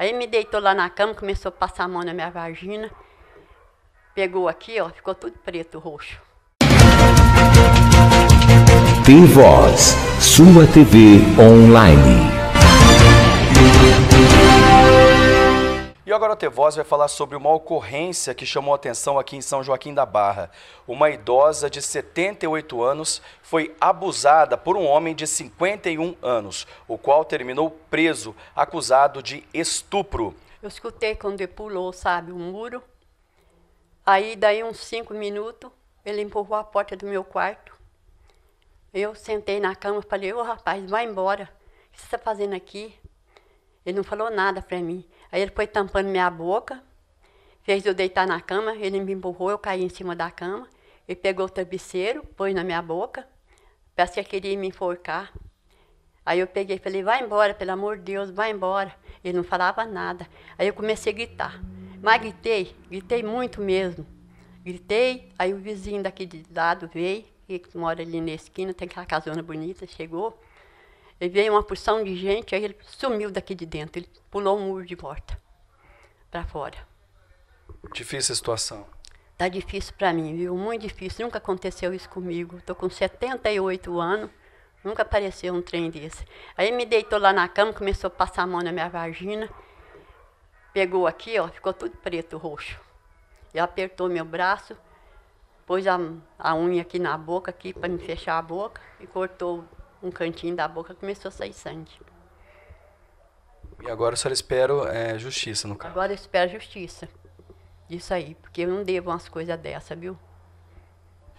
Aí me deitou lá na cama, começou a passar a mão na minha vagina. Pegou aqui, ó, ficou tudo preto, roxo. Tem voz, sua TV online. E agora o Tevoz vai falar sobre uma ocorrência que chamou atenção aqui em São Joaquim da Barra. Uma idosa de 78 anos foi abusada por um homem de 51 anos, o qual terminou preso, acusado de estupro. Eu escutei quando ele pulou, sabe, o um muro. Aí, daí uns cinco minutos, ele empurrou a porta do meu quarto. Eu sentei na cama e falei, ô rapaz, vai embora. O que você está fazendo aqui? Ele não falou nada para mim. Aí ele foi tampando minha boca, fez eu deitar na cama, ele me empurrou, eu caí em cima da cama. Ele pegou o travesseiro, pôs na minha boca, parece que queria me enforcar. Aí eu peguei e falei, vai embora, pelo amor de Deus, vai embora. Ele não falava nada. Aí eu comecei a gritar. Mas gritei, gritei muito mesmo. Gritei, aí o vizinho daqui de lado veio, que mora ali na esquina, tem aquela casona bonita, chegou. E veio uma porção de gente, aí ele sumiu daqui de dentro. Ele pulou um muro de porta para fora. Difícil a situação. Tá difícil para mim, viu? Muito difícil. Nunca aconteceu isso comigo. Estou com 78 anos, nunca apareceu um trem desse. Aí me deitou lá na cama, começou a passar a mão na minha vagina. Pegou aqui, ó, ficou tudo preto, roxo. E apertou meu braço, pôs a, a unha aqui na boca, aqui para me fechar a boca, e cortou um cantinho da boca começou a sair sangue. E agora a senhora espera é, justiça, no caso? Agora eu espero justiça. Isso aí, porque eu não devo umas coisas dessa, viu?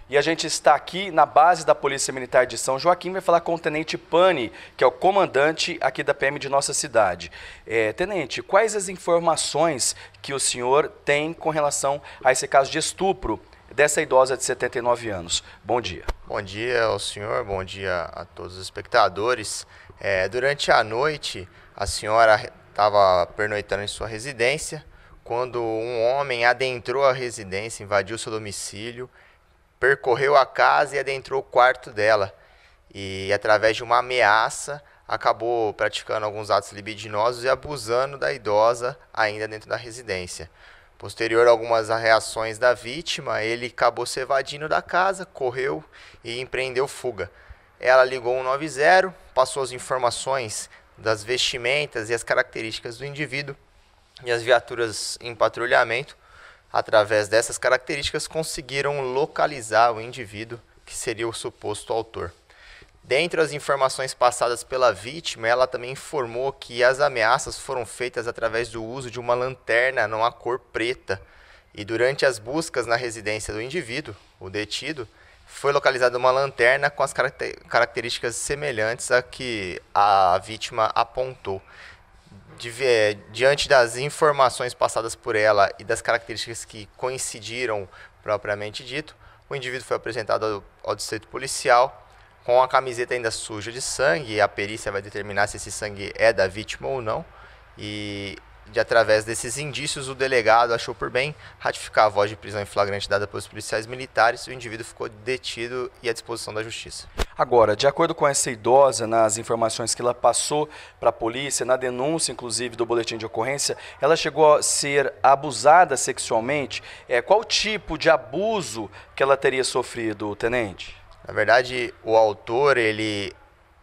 E a gente está aqui na base da Polícia Militar de São Joaquim, vai falar com o Tenente Pane, que é o comandante aqui da PM de nossa cidade. É, tenente, quais as informações que o senhor tem com relação a esse caso de estupro dessa idosa de 79 anos. Bom dia. Bom dia ao senhor, bom dia a todos os espectadores. É, durante a noite, a senhora estava pernoitando em sua residência quando um homem adentrou a residência, invadiu seu domicílio, percorreu a casa e adentrou o quarto dela. E através de uma ameaça, acabou praticando alguns atos libidinosos e abusando da idosa ainda dentro da residência. Posterior a algumas reações da vítima, ele acabou se evadindo da casa, correu e empreendeu fuga. Ela ligou 90, passou as informações das vestimentas e as características do indivíduo e as viaturas em patrulhamento, através dessas características, conseguiram localizar o indivíduo que seria o suposto autor. Dentre as informações passadas pela vítima, ela também informou que as ameaças foram feitas através do uso de uma lanterna numa cor preta. E durante as buscas na residência do indivíduo, o detido, foi localizada uma lanterna com as características semelhantes à que a vítima apontou. Diante das informações passadas por ela e das características que coincidiram propriamente dito, o indivíduo foi apresentado ao distrito policial com a camiseta ainda suja de sangue. A perícia vai determinar se esse sangue é da vítima ou não. E de através desses indícios, o delegado achou por bem ratificar a voz de prisão em flagrante dada pelos policiais militares. O indivíduo ficou detido e à disposição da justiça. Agora, de acordo com essa idosa, nas informações que ela passou para a polícia, na denúncia inclusive do boletim de ocorrência, ela chegou a ser abusada sexualmente. É, qual tipo de abuso que ela teria sofrido, tenente? Na verdade, o autor ele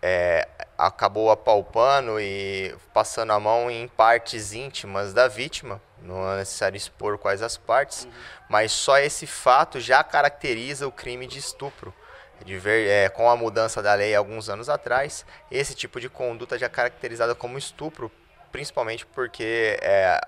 é, acabou apalpando e passando a mão em partes íntimas da vítima. Não é necessário expor quais as partes, uhum. mas só esse fato já caracteriza o crime de estupro. De ver, é, com a mudança da lei alguns anos atrás, esse tipo de conduta já é caracterizada como estupro principalmente porque é,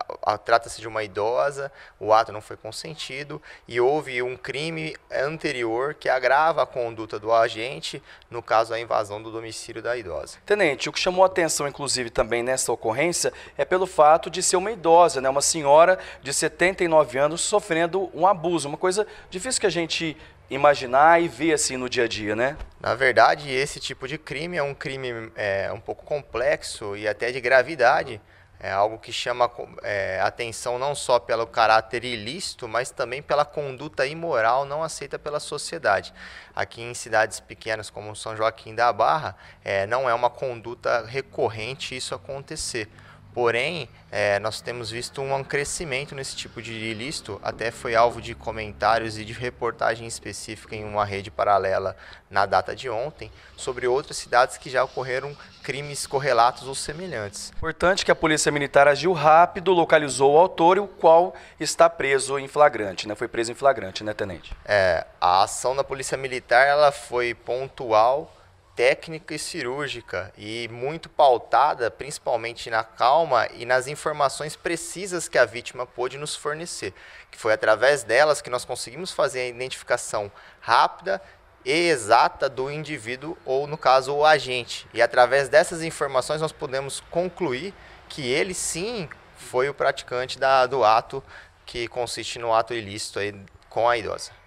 trata-se de uma idosa, o ato não foi consentido e houve um crime anterior que agrava a conduta do agente, no caso a invasão do domicílio da idosa. Tenente, o que chamou a atenção, inclusive, também nessa ocorrência é pelo fato de ser uma idosa, né, uma senhora de 79 anos sofrendo um abuso, uma coisa difícil que a gente imaginar e ver assim no dia a dia, né? Na verdade, esse tipo de crime é um crime é, um pouco complexo e até de gravidade. É algo que chama é, atenção não só pelo caráter ilícito, mas também pela conduta imoral não aceita pela sociedade. Aqui em cidades pequenas como São Joaquim da Barra, é, não é uma conduta recorrente isso acontecer. Porém, é, nós temos visto um crescimento nesse tipo de ilícito, até foi alvo de comentários e de reportagem específica em uma rede paralela na data de ontem, sobre outras cidades que já ocorreram crimes correlatos ou semelhantes. Importante que a Polícia Militar agiu rápido, localizou o autor, o qual está preso em flagrante, né? Foi preso em flagrante, né, Tenente? É, a ação da Polícia Militar ela foi pontual técnica e cirúrgica e muito pautada principalmente na calma e nas informações precisas que a vítima pôde nos fornecer, que foi através delas que nós conseguimos fazer a identificação rápida e exata do indivíduo ou no caso o agente. E através dessas informações nós podemos concluir que ele sim foi o praticante da, do ato que consiste no ato ilícito aí com a idosa.